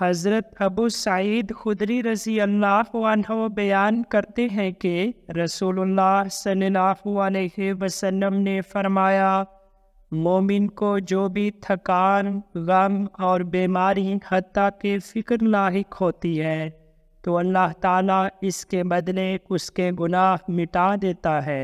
हज़रत अबू सईद खुदरी रसी अल्लाह बयान करते हैं कि रसूलुल्लाह सल्लल्लाहु वसल्लम ने फरमाया मोमिन को जो भी थकान गम और बीमारी हती के फ़िक्र लाक होती है तो अल्लाह ताला इसके बदले उसके गुनाह मिटा देता है